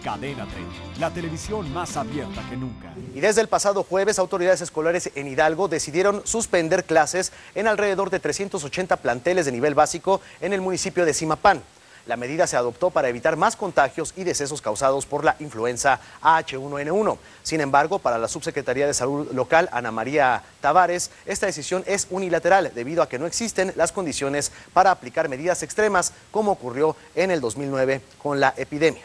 Cadena la televisión más abierta que nunca. Y desde el pasado jueves, autoridades escolares en Hidalgo decidieron suspender clases en alrededor de 380 planteles de nivel básico en el municipio de Simapán. La medida se adoptó para evitar más contagios y decesos causados por la influenza H1N1. Sin embargo, para la Subsecretaría de Salud local, Ana María Tavares, esta decisión es unilateral debido a que no existen las condiciones para aplicar medidas extremas como ocurrió en el 2009 con la epidemia.